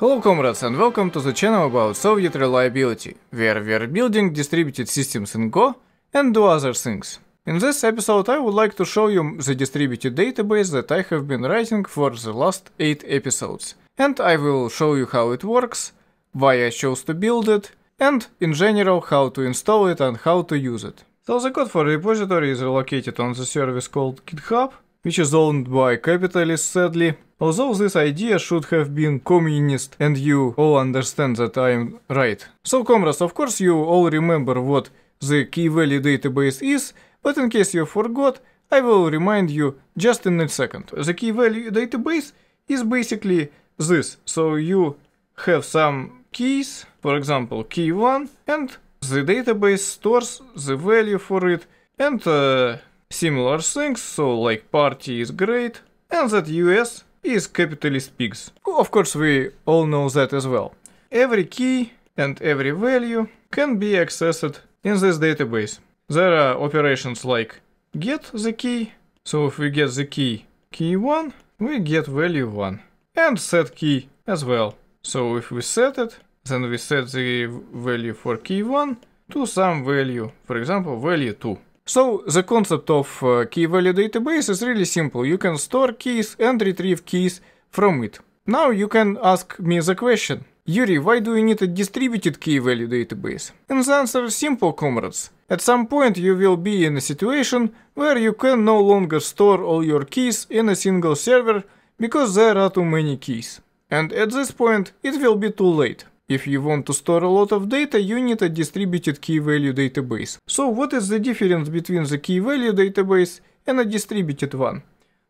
Hello comrades and welcome to the channel about Soviet reliability, where we are building distributed systems in Go and do other things. In this episode I would like to show you the distributed database that I have been writing for the last 8 episodes. And I will show you how it works, why I chose to build it, and in general how to install it and how to use it. So the code for repository is located on the service called GitHub, which is owned by capitalists sadly. Although this idea should have been communist and you all understand that I am right. So comrades, of course you all remember what the key value database is, but in case you forgot, I will remind you just in a second. The key value database is basically this. So you have some keys, for example key1, and the database stores the value for it, and uh, Similar things, so like party is great, and that US is capitalist pigs. Of course we all know that as well. Every key and every value can be accessed in this database. There are operations like get the key, so if we get the key key 1, we get value 1, and set key as well. So if we set it, then we set the value for key 1 to some value, for example value 2. So the concept of uh, key value database is really simple. You can store keys and retrieve keys from it. Now you can ask me the question, Yuri, why do you need a distributed key value database? And the answer is simple, comrades. At some point you will be in a situation where you can no longer store all your keys in a single server because there are too many keys. And at this point it will be too late. If you want to store a lot of data, you need a distributed key value database. So what is the difference between the key value database and a distributed one?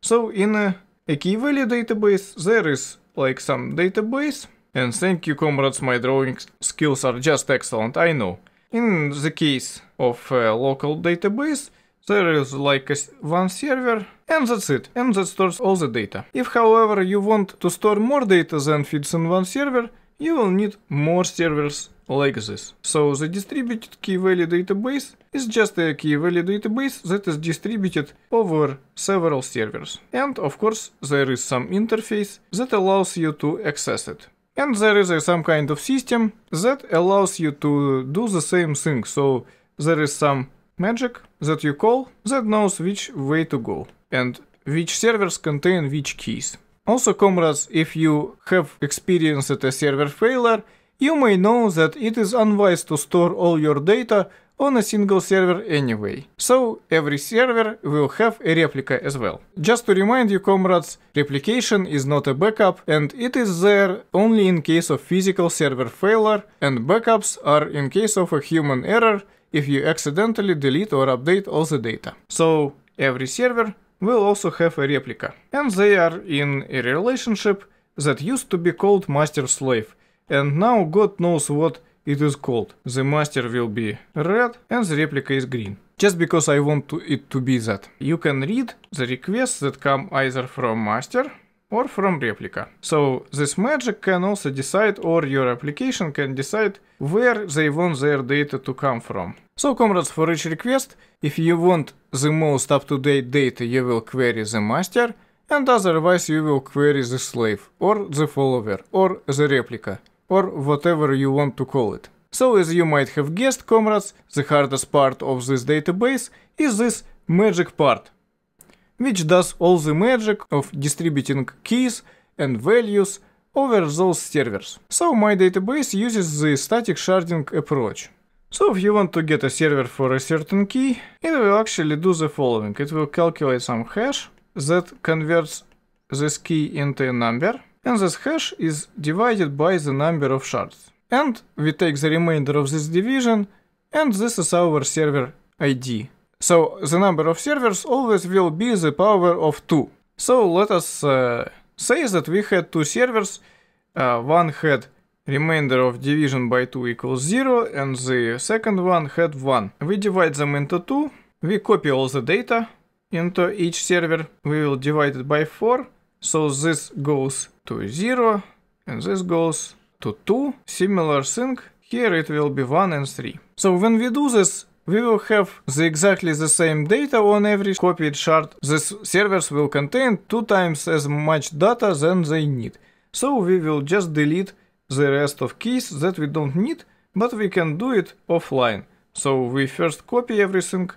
So in a, a key value database, there is like some database. And thank you comrades, my drawing skills are just excellent, I know. In the case of a local database, there is like one server, and that's it, and that stores all the data. If however you want to store more data than fits in one server, you will need more servers like this. So the distributed key value database is just a key value database that is distributed over several servers. And of course there is some interface that allows you to access it. And there is a, some kind of system that allows you to do the same thing. So there is some magic that you call that knows which way to go and which servers contain which keys. Also, comrades, if you have experienced a server failure, you may know that it is unwise to store all your data on a single server anyway. So every server will have a replica as well. Just to remind you comrades, replication is not a backup and it is there only in case of physical server failure and backups are in case of a human error if you accidentally delete or update all the data. So every server will also have a replica, and they are in a relationship that used to be called master-slave, and now God knows what it is called. The master will be red and the replica is green. Just because I want to, it to be that. You can read the requests that come either from master or from replica. So this magic can also decide or your application can decide where they want their data to come from. So comrades, for each request, if you want the most up-to-date data, you will query the master, and otherwise you will query the slave, or the follower, or the replica, or whatever you want to call it. So as you might have guessed, comrades, the hardest part of this database is this magic part, which does all the magic of distributing keys and values over those servers. So my database uses the static sharding approach. So if you want to get a server for a certain key, it will actually do the following. It will calculate some hash that converts this key into a number, and this hash is divided by the number of shards. And we take the remainder of this division, and this is our server ID. So the number of servers always will be the power of 2. So let us uh, say that we had two servers, uh, one had remainder of division by 2 equals 0 and the second one had 1. We divide them into 2, we copy all the data into each server, we will divide it by 4, so this goes to 0 and this goes to 2, similar thing, here it will be 1 and 3. So when we do this, we will have the exactly the same data on every copied shard. The servers will contain two times as much data than they need. So we will just delete the rest of keys that we don't need, but we can do it offline. So we first copy everything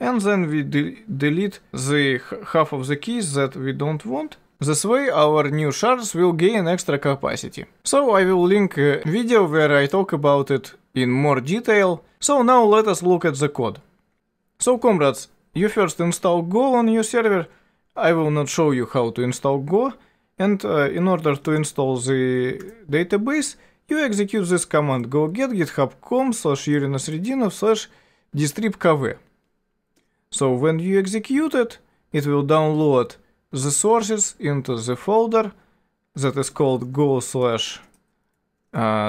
and then we de delete the half of the keys that we don't want. This way our new shards will gain extra capacity. So I will link a video where I talk about it in more detail so now let us look at the code. So comrades, you first install Go on your server, I will not show you how to install Go, and uh, in order to install the database, you execute this command go get github.com slash yurinasredinov slash distribkv. So when you execute it, it will download the sources into the folder that is called go slash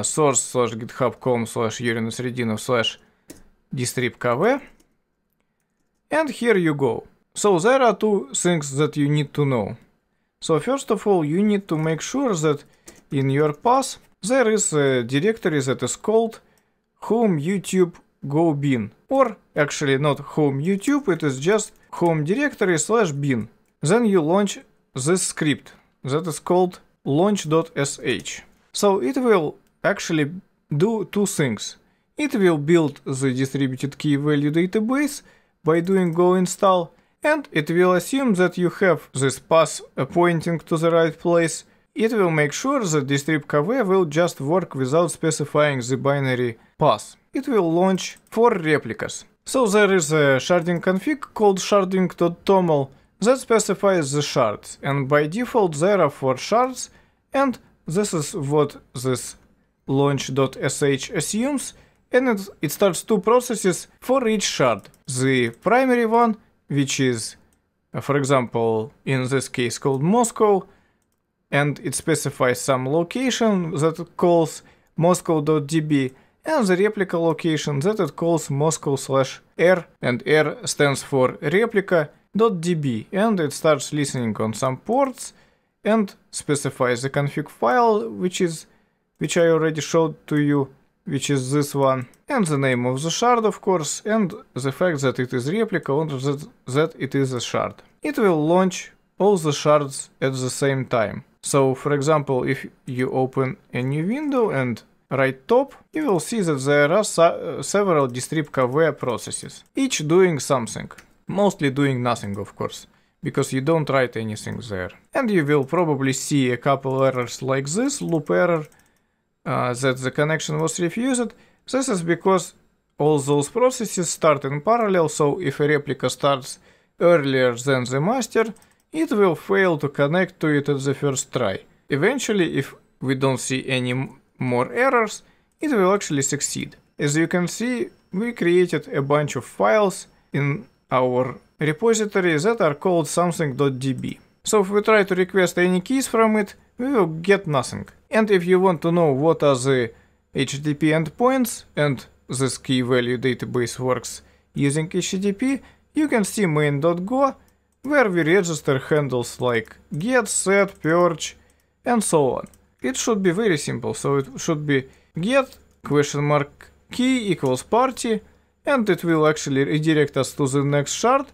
source slash github.com slash Yurinusredinov slash distrib.kv. And here you go. So there are two things that you need to know. So first of all, you need to make sure that in your path there is a directory that is called home YouTube go bin. Or actually not home YouTube, it is just home directory slash bin. Then you launch this script that is called launch.sh. So it will actually do two things. It will build the distributed key value database by doing go install and it will assume that you have this path pointing to the right place. It will make sure that distrib.kv will just work without specifying the binary path. It will launch four replicas. So there is a sharding config called sharding.toml that specifies the shards and by default there are four shards and this is what this launch.sh assumes, and it, it starts two processes for each shard. The primary one, which is, uh, for example, in this case called Moscow, and it specifies some location that it calls moscow.db, and the replica location that it calls moscow slash r, and r stands for replica.db, and it starts listening on some ports, and specifies the config file, which is which I already showed to you, which is this one, and the name of the shard, of course, and the fact that it is replica and that, that it is a shard. It will launch all the shards at the same time. So, for example, if you open a new window and right top, you will see that there are uh, several distribkv processes, each doing something. Mostly doing nothing, of course because you don't write anything there. And you will probably see a couple errors like this, loop error, uh, that the connection was refused. This is because all those processes start in parallel, so if a replica starts earlier than the master, it will fail to connect to it at the first try. Eventually, if we don't see any more errors, it will actually succeed. As you can see, we created a bunch of files in our repository that are called something.db. So if we try to request any keys from it, we will get nothing. And if you want to know what are the HTTP endpoints and this key value database works using HTTP, you can see main.go where we register handles like get, set, purge and so on. It should be very simple, so it should be get question mark key equals party and it will actually redirect us to the next shard,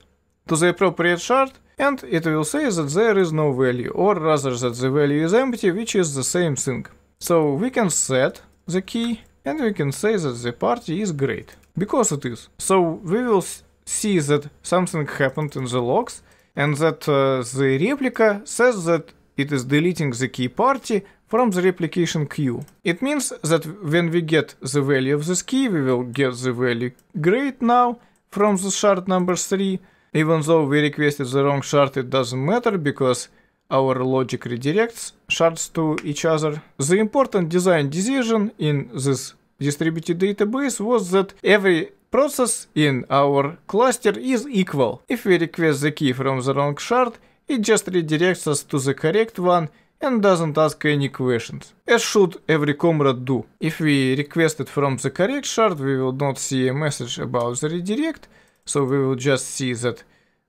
to the appropriate shard, and it will say that there is no value, or rather that the value is empty, which is the same thing. So we can set the key, and we can say that the party is great, because it is. So we will see that something happened in the logs, and that uh, the replica says that it is deleting the key party from the replication queue. It means that when we get the value of this key, we will get the value Great. now from the shard number 3. Even though we requested the wrong shard, it doesn't matter, because our logic redirects shards to each other. The important design decision in this distributed database was that every process in our cluster is equal. If we request the key from the wrong shard, it just redirects us to the correct one and doesn't ask any questions, as should every comrade do. If we request it from the correct shard, we will not see a message about the redirect, so we will just see that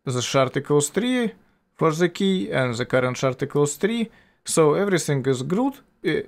the shard equals 3 for the key and the current shard equals 3, so everything is good, uh,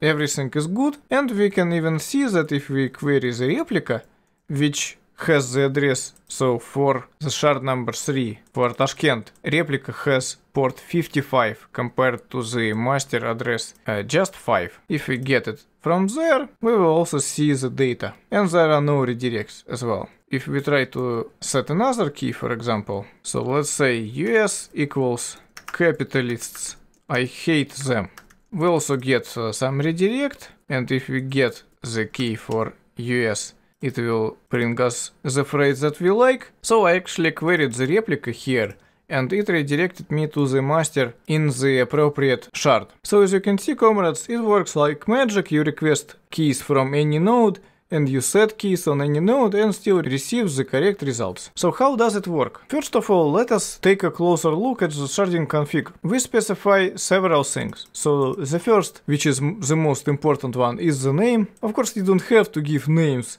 everything is good, and we can even see that if we query the replica, which has the address, so for the shard number 3 for Tashkent, replica has port 55 compared to the master address uh, just 5. If we get it from there, we will also see the data. And there are no redirects as well. If we try to set another key, for example, so let's say US equals capitalists, I hate them. We also get uh, some redirect, and if we get the key for US it will bring us the phrase that we like. So I actually queried the replica here and it redirected me to the master in the appropriate shard. So as you can see, comrades, it works like magic. You request keys from any node and you set keys on any node and still receive the correct results. So how does it work? First of all, let us take a closer look at the sharding config. We specify several things. So the first, which is the most important one, is the name. Of course, you don't have to give names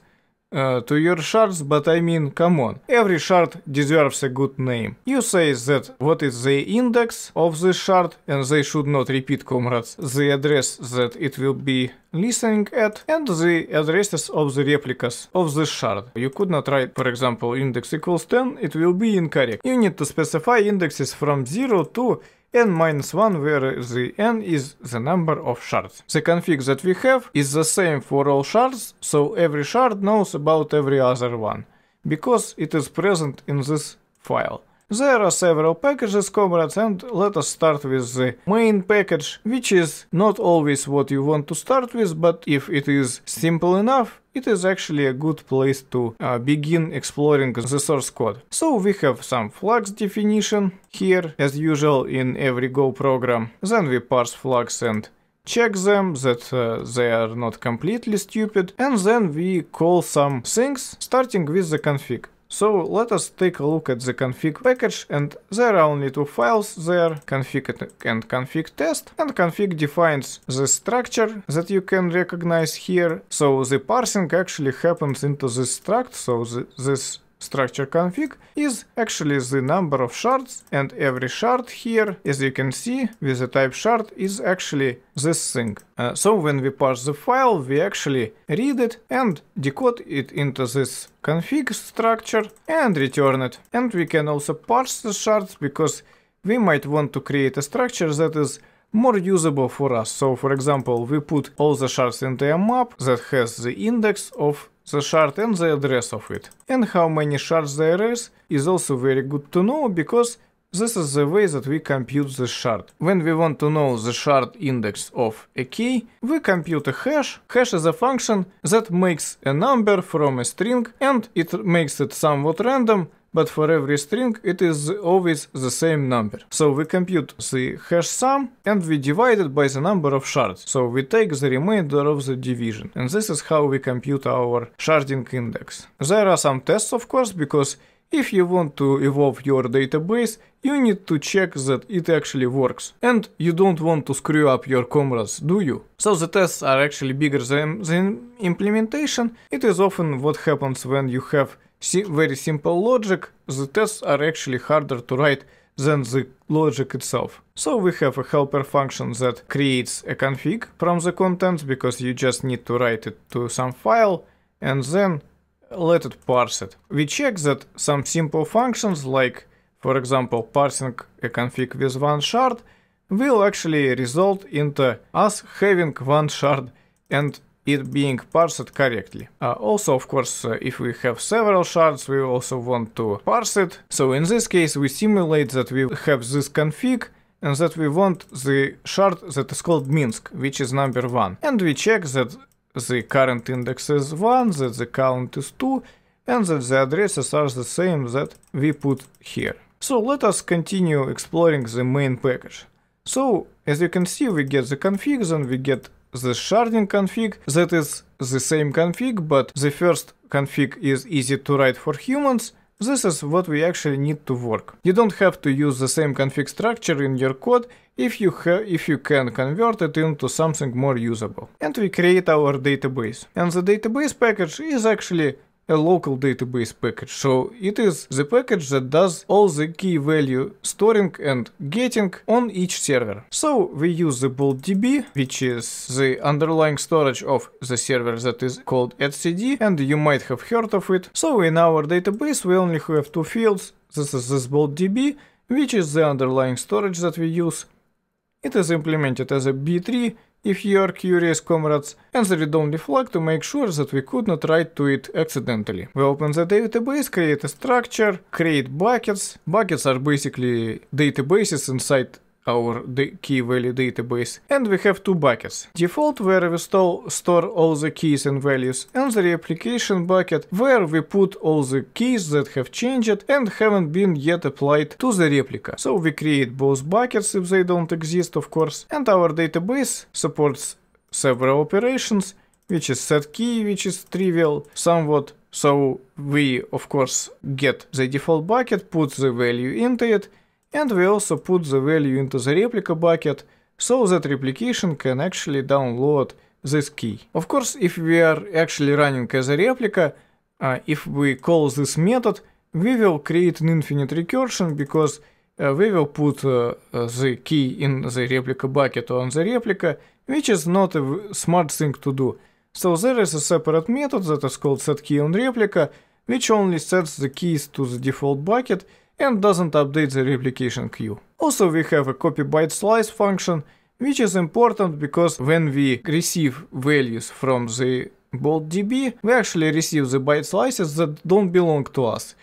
uh, to your shards, but I mean, come on. Every shard deserves a good name. You say that what is the index of this shard, and they should not repeat, comrades, the address that it will be listening at, and the addresses of the replicas of this shard. You could not write, for example, index equals 10, it will be incorrect. You need to specify indexes from 0 to n minus minus 1 where the n is the number of shards. The config that we have is the same for all shards, so every shard knows about every other one, because it is present in this file. There are several packages, comrades, and let us start with the main package, which is not always what you want to start with, but if it is simple enough, it is actually a good place to uh, begin exploring the source code. So we have some flux definition here, as usual in every Go program. Then we parse flux and check them, that uh, they are not completely stupid, and then we call some things, starting with the config. So let us take a look at the config package and there are only two files there, config and config test. And config defines the structure that you can recognize here. So the parsing actually happens into this struct, so the, this structure config is actually the number of shards and every shard here, as you can see, with the type shard is actually this thing. Uh, so when we parse the file, we actually read it and decode it into this config structure and return it. And we can also parse the shards because we might want to create a structure that is more usable for us. So for example, we put all the shards into a map that has the index of the shard and the address of it. And how many shards there is is also very good to know because this is the way that we compute the shard. When we want to know the shard index of a key, we compute a hash. Hash is a function that makes a number from a string and it makes it somewhat random but for every string it is always the same number. So we compute the hash sum and we divide it by the number of shards. So we take the remainder of the division. And this is how we compute our sharding index. There are some tests of course, because if you want to evolve your database, you need to check that it actually works. And you don't want to screw up your comrades, do you? So the tests are actually bigger than the implementation. It is often what happens when you have very simple logic, the tests are actually harder to write than the logic itself. So we have a helper function that creates a config from the contents because you just need to write it to some file and then let it parse it. We check that some simple functions like for example parsing a config with one shard will actually result into us having one shard and it being parsed correctly. Uh, also, of course, uh, if we have several shards, we also want to parse it. So in this case, we simulate that we have this config and that we want the shard that is called Minsk, which is number one. And we check that the current index is one, that the count is two, and that the addresses are the same that we put here. So let us continue exploring the main package. So, as you can see, we get the config and we get the sharding config that is the same config, but the first config is easy to write for humans, this is what we actually need to work. You don't have to use the same config structure in your code if you, if you can convert it into something more usable. And we create our database. And the database package is actually a local database package. So it is the package that does all the key value storing and getting on each server. So we use the BoltDB, which is the underlying storage of the server that is called etcd, and you might have heard of it. So in our database we only have two fields. This is this BoltDB, which is the underlying storage that we use. It is implemented as a B3 if you are curious comrades, answer the only flag to make sure that we could not write to it accidentally. We open the database, create a structure, create buckets. Buckets are basically databases inside our key value database. And we have two buckets. Default where we store, store all the keys and values and the replication bucket where we put all the keys that have changed and haven't been yet applied to the replica. So we create both buckets if they don't exist of course. And our database supports several operations which is set key, which is trivial somewhat. So we of course get the default bucket, put the value into it and we also put the value into the replica bucket so that replication can actually download this key. Of course, if we are actually running as a replica, uh, if we call this method, we will create an infinite recursion because uh, we will put uh, uh the key in the replica bucket on the replica, which is not a smart thing to do. So there is a separate method that is called setKey on replica, which only sets the keys to the default bucket and doesn't update the replication queue. Also we have a copy byte slice function, which is important because when we receive values from the Bolt DB, we actually receive the byte slices that don't belong to us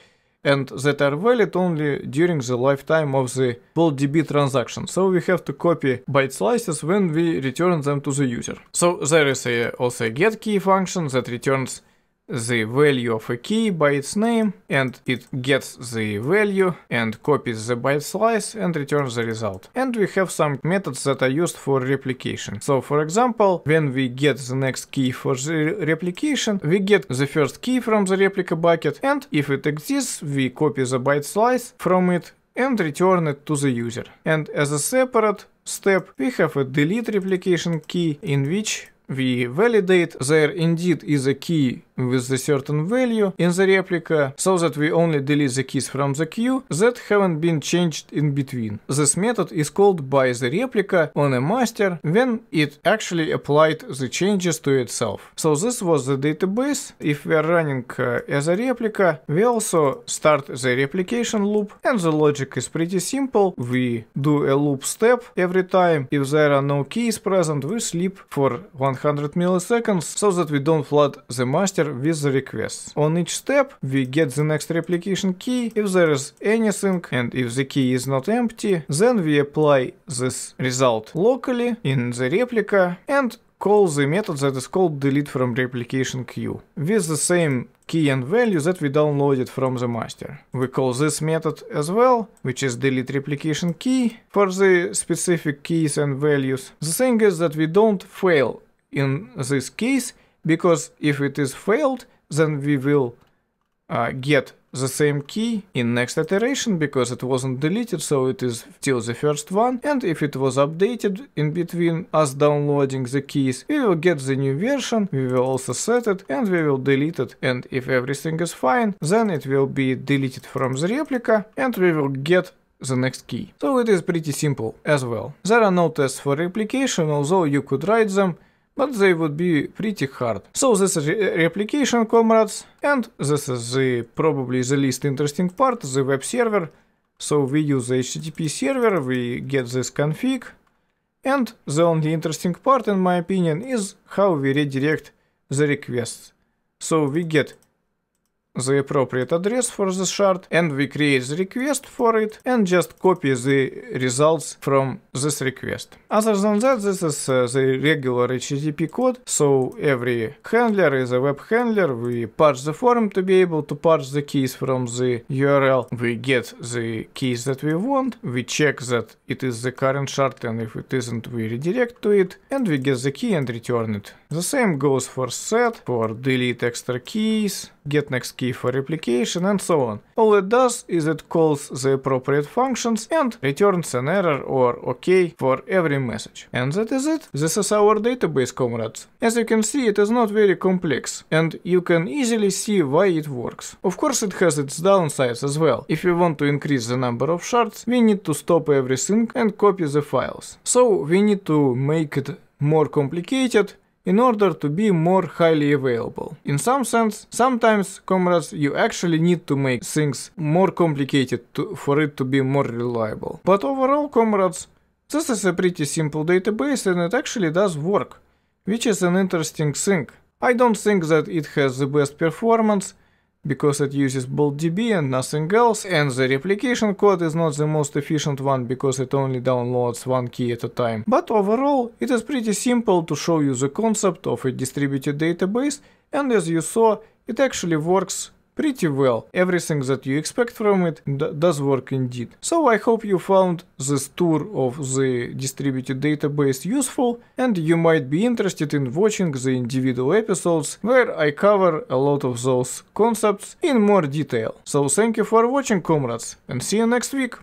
and that are valid only during the lifetime of the Bolt DB transaction. So we have to copy byte slices when we return them to the user. So there is a, also a get key function that returns the value of a key by its name and it gets the value and copies the byte slice and returns the result. And we have some methods that are used for replication. So for example, when we get the next key for the replication, we get the first key from the replica bucket and if it exists, we copy the byte slice from it and return it to the user. And as a separate step, we have a delete replication key in which we validate there indeed is a key with the certain value in the replica so that we only delete the keys from the queue that haven't been changed in between. This method is called by the replica on a master when it actually applied the changes to itself. So this was the database. If we are running uh, as a replica, we also start the replication loop and the logic is pretty simple. We do a loop step every time. If there are no keys present, we sleep for 100 milliseconds so that we don't flood the master with the requests. On each step, we get the next replication key, if there is anything, and if the key is not empty, then we apply this result locally in the replica and call the method that is called delete from replication queue with the same key and value that we downloaded from the master. We call this method as well, which is delete replication key for the specific keys and values. The thing is that we don't fail in this case because if it is failed, then we will uh, get the same key in next iteration because it wasn't deleted, so it is still the first one. And if it was updated in between us downloading the keys, we will get the new version, we will also set it and we will delete it. And if everything is fine, then it will be deleted from the replica and we will get the next key. So it is pretty simple as well. There are no tests for replication, although you could write them but they would be pretty hard. So this is replication, comrades, and this is the probably the least interesting part, the web server. So we use the HTTP server, we get this config, and the only interesting part, in my opinion, is how we redirect the requests. So we get the appropriate address for the shard and we create the request for it and just copy the results from this request. Other than that, this is uh, the regular HTTP code, so every handler is a web handler, we parse the form to be able to parse the keys from the URL, we get the keys that we want, we check that it is the current shard and if it isn't we redirect to it, and we get the key and return it. The same goes for set, for delete extra keys, get next key for replication and so on. All it does is it calls the appropriate functions and returns an error or OK for every message. And that is it. This is our database, comrades. As you can see, it is not very complex, and you can easily see why it works. Of course, it has its downsides as well. If we want to increase the number of shards, we need to stop everything and copy the files. So we need to make it more complicated in order to be more highly available. In some sense, sometimes, comrades, you actually need to make things more complicated to, for it to be more reliable. But overall, comrades, this is a pretty simple database and it actually does work, which is an interesting thing. I don't think that it has the best performance, because it uses BuildDB and nothing else, and the replication code is not the most efficient one because it only downloads one key at a time. But overall, it is pretty simple to show you the concept of a distributed database, and as you saw, it actually works Pretty well, everything that you expect from it does work indeed. So I hope you found this tour of the distributed database useful and you might be interested in watching the individual episodes where I cover a lot of those concepts in more detail. So thank you for watching comrades and see you next week!